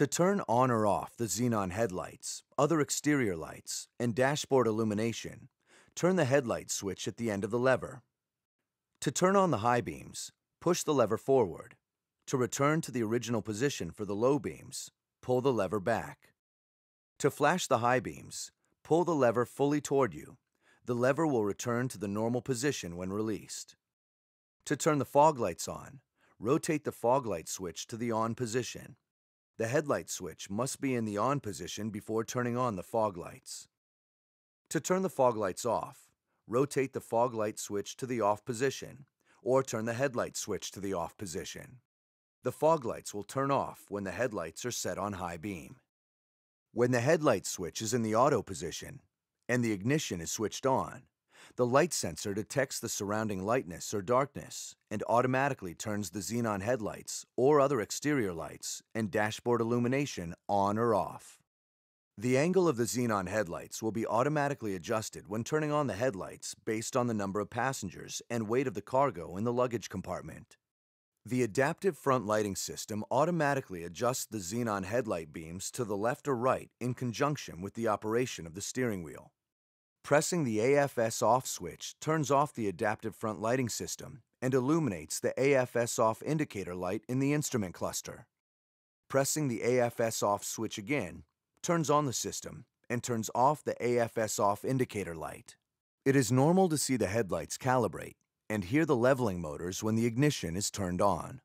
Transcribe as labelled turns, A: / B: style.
A: To turn on or off the xenon headlights, other exterior lights, and dashboard illumination, turn the headlight switch at the end of the lever. To turn on the high beams, push the lever forward. To return to the original position for the low beams, pull the lever back. To flash the high beams, pull the lever fully toward you. The lever will return to the normal position when released. To turn the fog lights on, rotate the fog light switch to the on position. The headlight switch must be in the on position before turning on the fog lights. To turn the fog lights off, rotate the fog light switch to the off position or turn the headlight switch to the off position. The fog lights will turn off when the headlights are set on high beam. When the headlight switch is in the auto position and the ignition is switched on, the light sensor detects the surrounding lightness or darkness and automatically turns the xenon headlights or other exterior lights and dashboard illumination on or off. The angle of the xenon headlights will be automatically adjusted when turning on the headlights based on the number of passengers and weight of the cargo in the luggage compartment. The adaptive front lighting system automatically adjusts the xenon headlight beams to the left or right in conjunction with the operation of the steering wheel. Pressing the AFS off switch turns off the adaptive front lighting system and illuminates the AFS off indicator light in the instrument cluster. Pressing the AFS off switch again turns on the system and turns off the AFS off indicator light. It is normal to see the headlights calibrate and hear the leveling motors when the ignition is turned on.